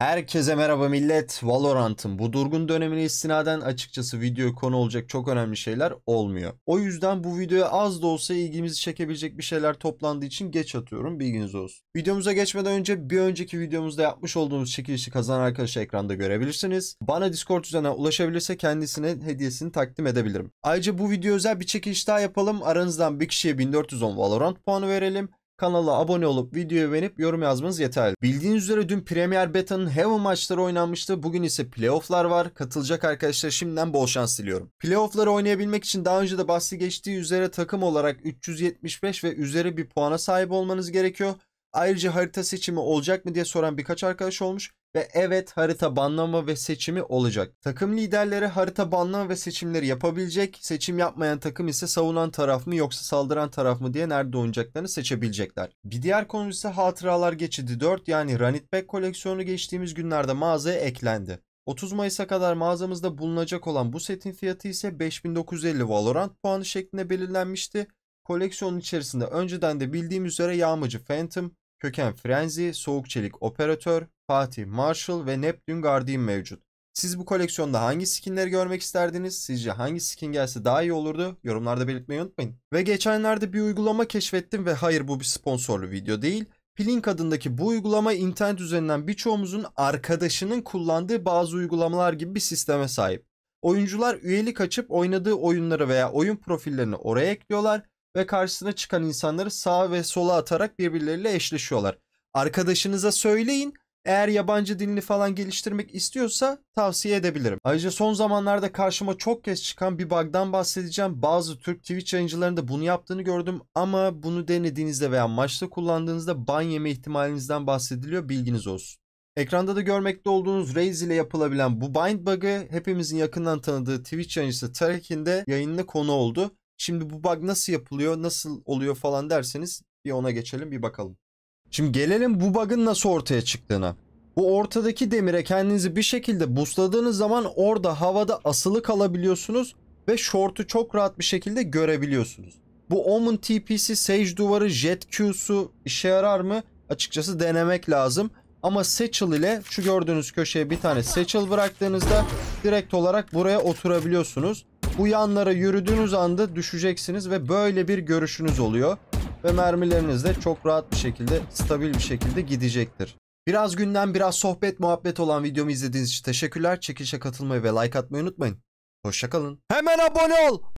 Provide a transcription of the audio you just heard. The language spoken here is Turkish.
Herkese merhaba millet. Valorant'ın bu durgun dönemine istinaden açıkçası video konu olacak çok önemli şeyler olmuyor. O yüzden bu videoya az da olsa ilgimizi çekebilecek bir şeyler toplandığı için geç atıyorum. Bilginiz olsun. Videomuza geçmeden önce bir önceki videomuzda yapmış olduğumuz çekilişi kazanan arkadaşı ekranda görebilirsiniz. Bana Discord üzerinden ulaşabilirse kendisine hediyesini takdim edebilirim. Ayrıca bu video özel bir çekiliş daha yapalım. Aranızdan bir kişiye 1410 Valorant puanı verelim. Kanala abone olup videoya beğenip yorum yazmanız yeterli. Bildiğiniz üzere dün Premier Beta'nın Heaven maçları oynanmıştı. Bugün ise playofflar var. Katılacak arkadaşlar şimdiden bol şans diliyorum. Playoff'ları oynayabilmek için daha önce de bahsi geçtiği üzere takım olarak 375 ve üzeri bir puana sahip olmanız gerekiyor. Ayrıca harita seçimi olacak mı diye soran birkaç arkadaş olmuş ve evet harita banlama ve seçimi olacak. Takım liderleri harita banlama ve seçimleri yapabilecek. Seçim yapmayan takım ise savunan taraf mı yoksa saldıran taraf mı diye nerede oynayacaklarını seçebilecekler. Bir diğer konu ise Hatıralar Geçidi 4 yani Runit Back koleksiyonu geçtiğimiz günlerde mağazaya eklendi. 30 Mayıs'a kadar mağazamızda bulunacak olan bu setin fiyatı ise 5950 Valorant puanı şeklinde belirlenmişti. Koleksiyonun içerisinde önceden de bildiğim üzere yağmacı Phantom, köken Frenzy, soğuk çelik operatör, Fatih, Marshall ve Neptune Guardian mevcut. Siz bu koleksiyonda hangi skinleri görmek isterdiniz? Sizce hangi skin gelse daha iyi olurdu? Yorumlarda belirtmeyi unutmayın. Ve geçenlerde bir uygulama keşfettim ve hayır bu bir sponsorlu video değil. Plink adındaki bu uygulama internet üzerinden birçoğumuzun arkadaşının kullandığı bazı uygulamalar gibi bir sisteme sahip. Oyuncular üyelik açıp oynadığı oyunları veya oyun profillerini oraya ekliyorlar ve karşısına çıkan insanları sağa ve sola atarak birbirleriyle eşleşiyorlar. Arkadaşınıza söyleyin eğer yabancı dilini falan geliştirmek istiyorsa tavsiye edebilirim. Ayrıca son zamanlarda karşıma çok kez çıkan bir bug'dan bahsedeceğim. Bazı Türk Twitch yayıncılarında bunu yaptığını gördüm ama bunu denediğinizde veya maçta kullandığınızda ban yeme ihtimalinizden bahsediliyor. Bilginiz olsun. Ekranda da görmekte olduğunuz Raze ile yapılabilen bu bind bug'ı hepimizin yakından tanıdığı Twitch yayıncısı Tarek'in de yayınına konu oldu. Şimdi bu bug nasıl yapılıyor, nasıl oluyor falan derseniz bir ona geçelim bir bakalım. Şimdi gelelim bu bug'ın nasıl ortaya çıktığına. Bu ortadaki demire kendinizi bir şekilde busladığınız zaman orada havada asılı kalabiliyorsunuz ve short'u çok rahat bir şekilde görebiliyorsunuz. Bu Omen TPC Sage Duvarı, Jet Q'su işe yarar mı? Açıkçası denemek lazım. Ama Satchel ile şu gördüğünüz köşeye bir tane Satchel bıraktığınızda direkt olarak buraya oturabiliyorsunuz. Bu yanlara yürüdüğünüz anda düşeceksiniz ve böyle bir görüşünüz oluyor ve mermileriniz de çok rahat bir şekilde stabil bir şekilde gidecektir. Biraz günden biraz sohbet muhabbet olan videomu izlediğiniz için teşekkürler. Çekilişe katılmayı ve like atmayı unutmayın. Hoşçakalın. Hemen abone ol.